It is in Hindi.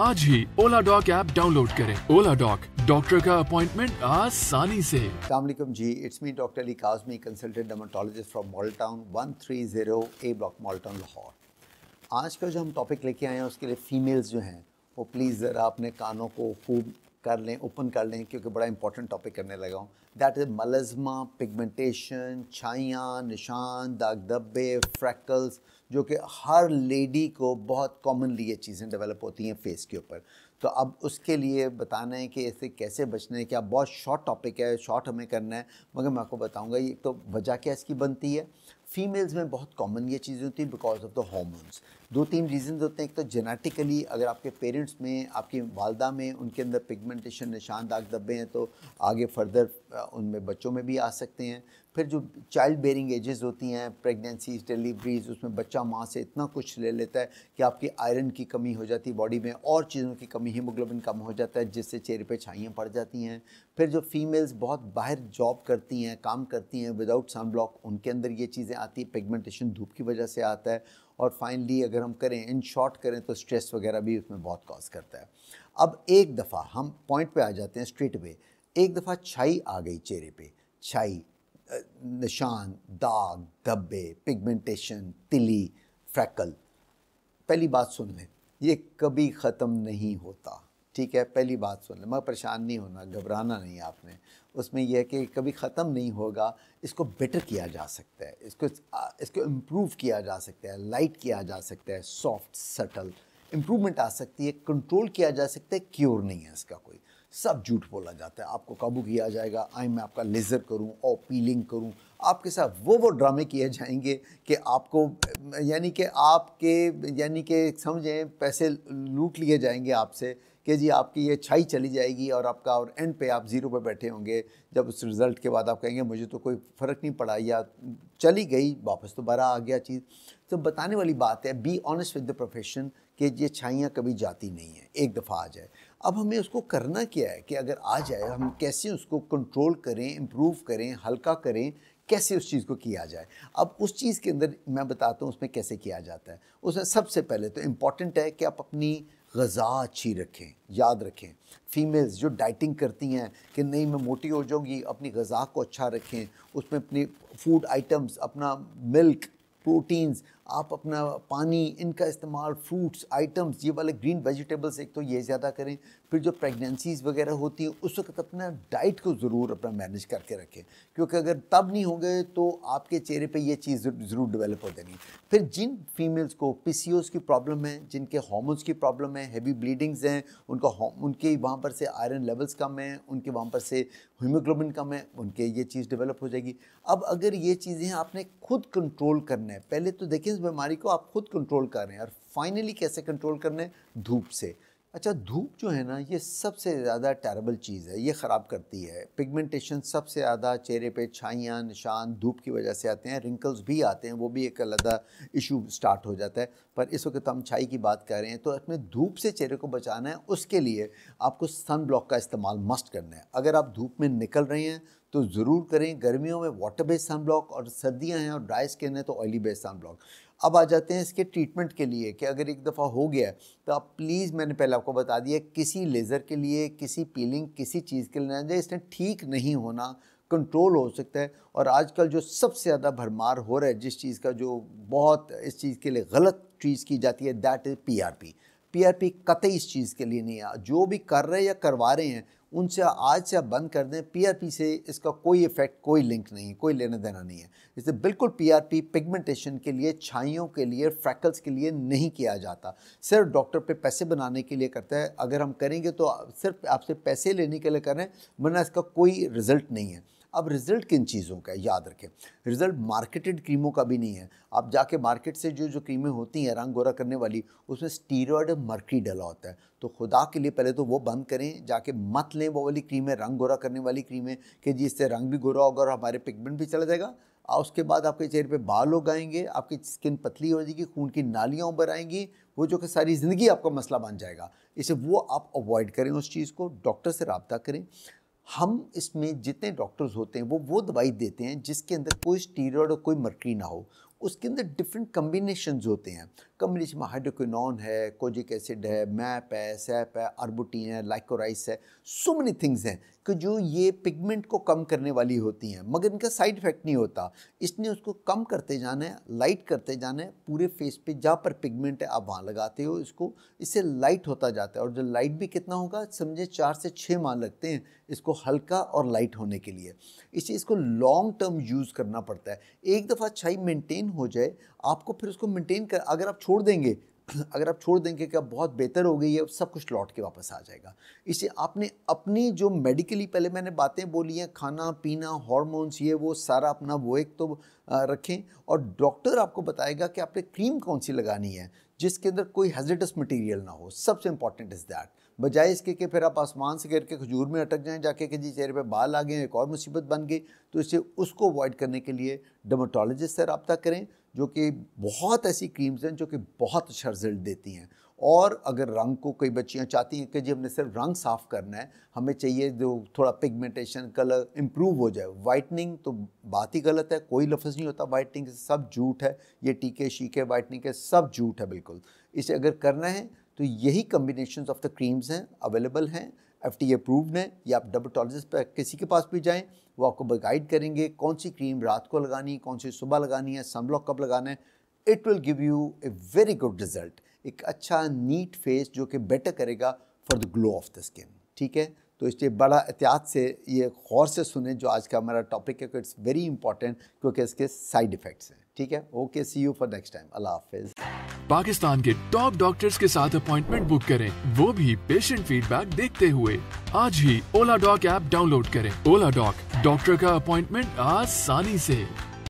आज ही ओला डॉक ऐप डाउनलोड करें ओला डॉक डॉक्टर का अपॉइंटमेंट आसानी से सलामकुम जी it's me doctor Ali Kazmi consultant dermatologist from Mall Town one three zero A block Mall Town Lahore आज का जो हम टॉपिक लेके आए हैं उसके लिए फीमेल्स जो हैं वो प्लीज़ ज़रा अपने कानों को खूब कर लें ओपन कर लें क्योंकि बड़ा इंपॉर्टेंट टॉपिक करने लगा हूँ दैट इज़ मलजमा पिगमेंटेशन छाइयाँ निशान दाग धब्बे फ्रैकल्स जो कि हर लेडी को बहुत कॉमनली ये चीज़ें डेवलप होती हैं फेस के ऊपर तो अब उसके लिए बताना है कि इससे कैसे बचना है क्या बहुत शॉर्ट टॉपिक है शॉर्ट हमें करना है मगर मैं आपको बताऊंगा ये तो वजह क्या इसकी बनती है फीमेल्स में बहुत कॉमन ये चीज़ें होती हैं बिकॉज ऑफ द हॉर्मोन्स दो तीन रीजन होते हैं एक तो जेनेटिकली अगर आपके पेरेंट्स में आपकी वालदा में उनके अंदर पिगमेंटेशन निशान दाग धब्बे हैं तो आगे फर्दर उनमें बच्चों में भी आ सकते हैं फिर जो चाइल्ड बेरिंग एजेस होती हैं प्रेगनेंसीज डिलीवरीज उसमें बच्चा माँ से इतना कुछ ले लेता है कि आपकी आयरन की कमी हो जाती है बॉडी में और चीज़ों की कमी हीमोग्लोबिन कम हो जाता है जिससे चेहरे पे छाइयाँ पड़ जाती हैं फिर जो फीमेल्स बहुत बाहर जॉब करती हैं काम करती हैं विदाउट सन ब्लॉक उनके अंदर ये चीज़ें आती है पिगमेंटेशन धूप की वजह से आता है और फाइनली अगर हम करें इन शॉर्ट करें तो स्ट्रेस वगैरह भी उसमें बहुत कॉज करता है अब एक दफ़ा हम पॉइंट पर आ जाते हैं स्ट्रेट वे एक दफ़ा छाई आ गई चेहरे पर छाई निशान दाग धब्बे पिगमेंटेशन तिली फ्रैकल पहली बात सुन लें ये कभी ख़त्म नहीं होता ठीक है पहली बात सुन लें मगर परेशान नहीं होना घबराना नहीं आपने उसमें यह है कि कभी ख़त्म नहीं होगा इसको बेटर किया जा सकता है इसको इसको इम्प्रूव किया जा सकता है लाइट किया जा सकता है सॉफ्ट सटल इम्प्रूवमेंट आ सकती है कंट्रोल किया जा सकता है क्योर नहीं है इसका कोई सब झूठ बोला जाता है आपको काबू किया जाएगा आई मैं आपका लेज़र करूं और पीलिंग करूं आपके साथ वो वो ड्रामे किए जाएंगे कि आपको यानी कि आपके यानी कि समझें पैसे लूट लिए जाएंगे आपसे कि जी आपकी ये छाई चली जाएगी और आपका और एंड पे आप ज़ीरो पे बैठे होंगे जब उस रिज़ल्ट के बाद आप कहेंगे मुझे तो कोई फ़र्क नहीं पड़ा या चली गई वापस दोबारा आ गया चीज़ तो बताने वाली बात है be honest with the profession कि ये छाइयाँ कभी जाती नहीं हैं एक दफ़ा आ जाए अब हमें उसको करना क्या है कि अगर आ जाए हम कैसे उसको कंट्रोल करें इम्प्रूव करें हल्का करें कैसे उस चीज़ को किया जाए अब उस चीज़ के अंदर मैं बताता हूँ उसमें कैसे किया जाता है उसमें सबसे पहले तो इम्पॉर्टेंट है कि आप अपनी गज़ा अच्छी रखें याद रखें फीमेल्स जो डाइटिंग करती हैं कि नहीं मैं मोटी हो जाऊँगी अपनी गज़ा को अच्छा रखें उसमें अपनी फूड आइटम्स अपना मिल्क प्रोटीन्स आप अपना पानी इनका इस्तेमाल फ्रूट्स आइटम्स ये वाले ग्रीन वेजिटेबल्स एक तो ये ज़्यादा करें फिर जो प्रेगनेंसीज़ वगैरह होती हैं उस वक्त अपना डाइट को ज़रूर अपना मैनेज करके रखें क्योंकि अगर तब नहीं होंगे तो आपके चेहरे पे ये चीज़ ज़रूर डेवलप हो जाएगी फिर जिन फीमेल्स को पी की प्रॉब्लम है जिनके हॉमोन्स की प्रॉब्लम है हैवी ब्लीडिंग्स हैं उनका उनके वहाँ पर से आयरन लेवल्स कम हैं उनके वहाँ पर से हीमोग्लोबिन कम है उनके ये चीज़ डेवलप हो जाएगी अब अगर ये चीज़ें आपने खुद कंट्रोल करने करना है पहले तो देखिए इस बीमारी को आप खुद कंट्रोल कर रहे हैं और फाइनली कैसे कंट्रोल करना है धूप से अच्छा धूप जो है ना ये सबसे ज़्यादा टेरेबल चीज़ है ये ख़राब करती है पिगमेंटेशन सबसे ज़्यादा चेहरे पे छाइयाँ निशान धूप की वजह से आते हैं रिंकल्स भी आते हैं वो भी एक अलग इशू स्टार्ट हो जाता है पर इस वक्त हम छाई की बात कर रहे हैं तो अपने धूप से चेहरे को बचाना है उसके लिए आपको सन ब्लॉक का इस्तेमाल मस्ट करना है अगर आप धूप में निकल रहे हैं तो ज़रूर करें गर्मियों में वाटर बेस्ड सन ब्लॉक और सर्दियाँ हैं और ड्राई स्किन है तो ऑयली बेस्ड सन ब्लॉक अब आ जाते हैं इसके ट्रीटमेंट के लिए कि अगर एक दफ़ा हो गया तो आप प्लीज़ मैंने पहले आपको बता दिया किसी लेज़र के लिए किसी पीलिंग किसी चीज़ के लिए ना जाए इसने ठीक नहीं होना कंट्रोल हो सकता है और आजकल जो सबसे ज़्यादा भरमार हो रहा है जिस चीज़ का जो बहुत इस चीज़ के लिए गलत चीज़ की जाती है दैट इज़ पी पीआरपी कतई इस चीज़ के लिए नहीं है जो भी कर रहे या करवा रहे हैं उनसे आज से आप बंद कर दें पीआरपी से इसका कोई इफेक्ट कोई लिंक नहीं कोई लेना देना नहीं है इसे बिल्कुल पीआरपी पिगमेंटेशन के लिए छाइयों के लिए फ्रैकल्स के लिए नहीं किया जाता सिर्फ डॉक्टर पे पैसे बनाने के लिए करता है अगर हम करेंगे तो सिर्फ आपसे पैसे लेने के लिए कर रहे हैं वरना इसका कोई रिजल्ट नहीं है अब रिजल्ट किन चीज़ों का है याद रखें रिजल्ट मार्केटेड क्रीमों का भी नहीं है आप जाके मार्केट से जो जो क्रीमें होती हैं रंग गोरा करने वाली उसमें स्टीरॉयड मर्की डला होता है तो खुदा के लिए पहले तो वो बंद करें जाके मत लें वो वाली क्रीमें रंग गोरा करने वाली क्रीमें कि जी इससे रंग भी गोरा होगा और हमारे पिगमेंट भी चला जाएगा और उसके बाद आपके चेहरे पे बाल उगाएंगे आपकी स्किन पतली हो जाएगी खून की नालियाँ उभर आएंगी वो जो कि सारी ज़िंदगी आपका मसला बन जाएगा इसे वो आप अवॉइड करें उस चीज़ को डॉक्टर से रबता करें हम इसमें जितने डॉक्टर्स होते हैं वो वो दवाई देते हैं जिसके अंदर कोई स्टीरॉयड और कोई मर्की ना हो उसके अंदर डिफरेंट कम्बिनेशन होते हैं कम्बिनेशन में हाइड्रोक्विनॉन है कोजिक एसिड है मैप है सैप है आर्बुटीन है लाइकोराइस है सो मेनी थिंग्स हैं कि जो ये पिगमेंट को कम करने वाली होती हैं मगर इनका साइड इफेक्ट नहीं होता इसने उसको कम करते जाना है लाइट करते जाना है पूरे फेस पे जहाँ पर पिगमेंट है आप वहाँ लगाते हो इसको इससे लाइट होता जाता है और जो लाइट भी कितना होगा समझे चार से छः माह लगते हैं इसको हल्का और लाइट होने के लिए इसी इसको लॉन्ग टर्म यूज़ करना पड़ता है एक दफ़ा अच्छाई मेनटेन हो जाए आपको फिर उसको मेंटेन कर अगर आप छोड़ देंगे अगर आप छोड़ देंगे कि अब बहुत बेहतर हो गई है सब कुछ लौट के वापस आ जाएगा इसे आपने अपनी जो मेडिकली पहले मैंने बातें बोली हैं खाना पीना हॉर्मोन्स ये वो सारा अपना वो एक तो रखें और डॉक्टर आपको बताएगा कि आपने क्रीम कौन सी लगानी है जिसके अंदर कोई हेजिटस मटेरियल ना हो सबसे इंपॉर्टेंट इज़ दैट बजाय इसके कि फिर आप आसमान से गिर के खजूर में अटक जाएं जाके कि जी चेहरे पे बाल आ गए एक और मुसीबत बन गई तो इसे उसको अवॉइड करने के लिए डर्माटोलॉजिस्ट से रबता करें जो कि बहुत ऐसी क्रीम्स हैं जो कि बहुत अच्छा रिजल्ट देती हैं और अगर रंग को कई बच्चियाँ चाहती हैं कि जी हमने सिर्फ रंग साफ़ करना है हमें चाहिए जो थोड़ा पिगमेंटेशन कलर इम्प्रूव हो जाए वाइटनिंग तो बात ही गलत है कोई लफ्ज़ नहीं होता वाइटनिंग सब झूठ है ये टीके शीके वाइटनिंग के सब झूठ है बिल्कुल इसे अगर करना है तो यही कम्बिनेशन ऑफ द क्रीम्स हैं अवेलेबल हैं एफ टी अप्रूव्ड हैं या आप पर किसी के पास भी जाएँ वो आपको गाइड करेंगे कौन सी क्रीम रात को लगानी है कौन सी सुबह लगानी है सनब्लॉक कब लगाना है it will give you a very good result एक अच्छा नीट फेस जो कि बेटर करेगा for the glow of the skin ठीक है तो इसलिए बड़ा एहतियात से ये गौर से सुने जो आज का हमारा टॉपिक है इट्स वेरी इंपॉर्टेंट क्योंकि इसके साइड इफ़ेक्ट्स हैं ठीक है okay see you for next time अल्लाह हाफिज़ पाकिस्तान के टॉप डॉक्टर्स के साथ अपॉइंटमेंट बुक करें वो भी पेशेंट फीडबैक देखते हुए आज ही ओला डॉक ऐप डाउनलोड करें ओला डॉक डॉक्टर का अपॉइंटमेंट आसानी ऐसी